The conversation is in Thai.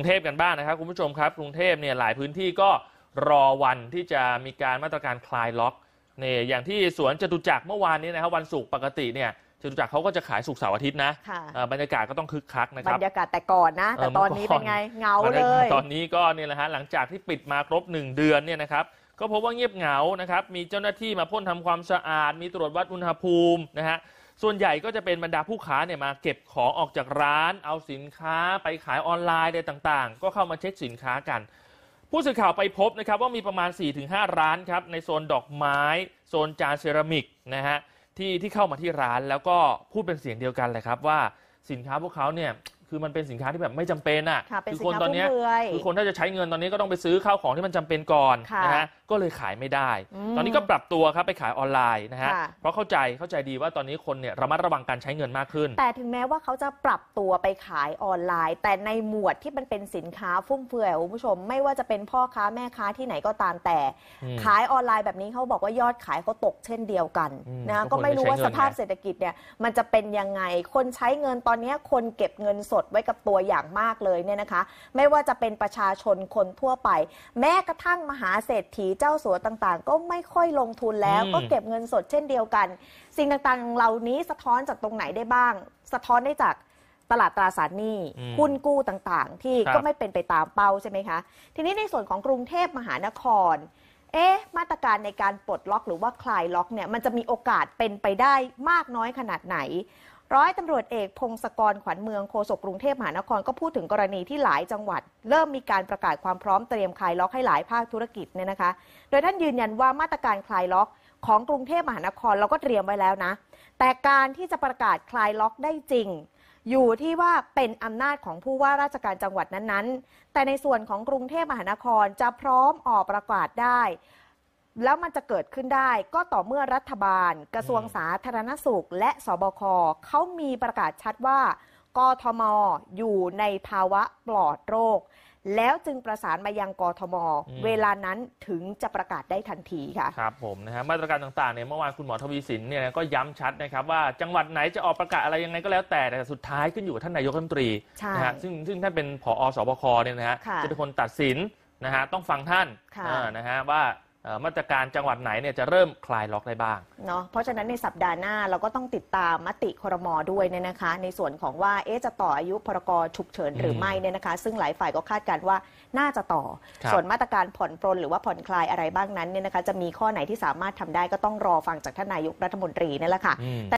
รุงเทพกันบ้างนนะครับคุณผู้ชมครับ กรุงเทพเนี่ยหลายพื้นที่ก็รอวันที่จะมีการมาตรการคลายล็อกเนี่ยอย่างที่สวนจตุจักรเมื่อวานนี้นะครับ วันศุกร์ปกติเนี่ยจตุจักรเขาก็จะขายสุกเสาร์อาทิตย์นะบรรยากาศก็ต้องคึกคักนะครับบรรยากาศแต่ก่อนนะ แต่ตอนนี้เป็นไงเงาเลยตอนนี้ก็เนี่ยแหละฮะหลังจากที่ปิดมาครบ1 เดือนเนี่ยนะครับก็พบว่าเงียบเหงานะครับ มีเจ้าหน้าที่มาพ่นทำความสะอาด มีตรวจวัดอุณหภูมินะฮะ ส่วนใหญ่ก็จะเป็นบรรดาผู้ค้าเนี่ยมาเก็บของออกจากร้าน เอาสินค้าไปขายออนไลน์ใดต่างๆ ก็เข้ามาเช็คสินค้ากัน ผู้สื่อข่าวไปพบนะครับ ว่ามีประมาณ 4-5 ร้านครับ ในโซนดอกไม้ โซนจานเซรามิกนะฮะที่ที่เข้ามาที่ร้านแล้วก็พูดเป็นเสียงเดียวกันเลยครับ ว่าสินค้าพวกเขาเนี่ยคือมันเป็นสินค้าที่แบบไม่จำเป็นอ่ะคือคนตอนนี้คือคนถ้าจะใช้เงินตอนนี้ก็ต้องไปซื้อข้าวของที่มันจำเป็นก่อนนะฮะก็เลยขายไม่ได้ ตอนนี้ก็ปรับตัวครับไปขายออนไลน์นะฮะ เพราะเข้าใจ เข้าใจดีว่าตอนนี้คนเนี่ยระมัดระวังการใช้เงินมากขึ้น แต่ถึงแม้ว่าเขาจะปรับตัวไปขายออนไลน์ แต่ในหมวดที่มันเป็นสินค้าฟุ่มเฟือยคุณผู้ชม ไม่ว่าจะเป็นพ่อค้าแม่ค้าที่ไหนก็ตาม แต่ขายออนไลน์แบบนี้เขาบอกว่ายอดขายเขาตกเช่นเดียวกันนะ ก็ไม่รู้ว่าสภาพเศรษฐกิจเนี่ยมันจะเป็นยังไง คนใช้เงินตอนนี้คนเก็บเงินสดไว้กับตัวอย่างมากเลยเนี่ยนะคะ ไม่ว่าจะเป็นประชาชนคนทั่วไป แม้กระทั่งมหาเศรษฐีเจ้าสัวต่างๆก็ไม่ค่อยลงทุนแล้วก็เก็บเงินสดเช่นเดียวกัน สิ่งต่างๆเหล่านี้สะท้อนจากตรงไหนได้บ้าง สะท้อนได้จากตลาดตราสารหนี้หุ้นกู้ต่างๆ ที่ก็ไม่เป็นไปตามเป้าใช่ไหมคะ ทีนี้ในส่วนของกรุงเทพมหานคร เอ๊ะมาตรการในการปลดล็อกหรือว่าคลายล็อกเนี่ยมันจะมีโอกาสเป็นไปได้มากน้อยขนาดไหนร้อยตำรวจเอกพงศกรขวัญเมืองโฆษกกรุงเทพมหานครก็พูดถึงกรณีที่หลายจังหวัด เริ่มมีการประกาศความพร้อมเตรียมคลายล็อกให้หลายภาคธุรกิจเนี่ยนะคะ โดยท่านยืนยันว่ามาตรการคลายล็อกของกรุงเทพมหานครเราก็เตรียมไว้แล้วนะ แต่การที่จะประกาศคลายล็อกได้จริง อยู่ที่ว่าเป็นอำนาจของผู้ว่าราชการจังหวัดนั้นๆ แต่ในส่วนของกรุงเทพมหานครจะพร้อมออกประกาศได้แล้วมันจะเกิดขึ้นได้ก็ต่อเมื่อรัฐบาล กระทรวงสาธารณสุข และสบคเขามีประกาศชัดว่ากทมอยู่ในภาวะปลอดโรค แล้วจึงประสานมายังกทม เวลานั้นถึงจะประกาศได้ทันทีค่ะครับผมนะฮะมาตรการต่างๆเนี่ยเมื่อวานคุณหมอทวีสินเนี่ยก็ย้ำชัดนะครับว่าจังหวัดไหนจะออกประกาศอะไรยังไงก็แล้วแต่แต่สุดท้ายขึ้นอยู่กับท่านนายกรัฐมนตรีนะฮะซึ่งซึ่งท่านเป็นผอสบคเนี่ยนะฮะจะเป็นคนตัดสินนะฮะต้องฟังท่านนะฮะว่ามาตรการจังหวัดไหนเนี่ยจะเริ่มคลายล็อกได้บ้างเนาะเพราะฉะนั้นในสัปดาห์หน้าเราก็ต้องติดตามมติครมด้วยเนี่ยนะคะ ในส่วนของว่า เอ๊จะต่ออายุพรกฉุกเฉินหรือไม่เนี่ยนะคะ ซึ่งหลายฝ่ายก็คาดการว่าน่าจะต่อ ส่วนมาตรการผ่อนปรนหรือว่าผ่อนคลายอะไรบ้างนั้นเนี่ยนะคะจะมีข้อไหนที่สามารถทำได้ก็ต้องรอฟังจากท่านนายกรัฐมนตรีนี่แหละค่ะ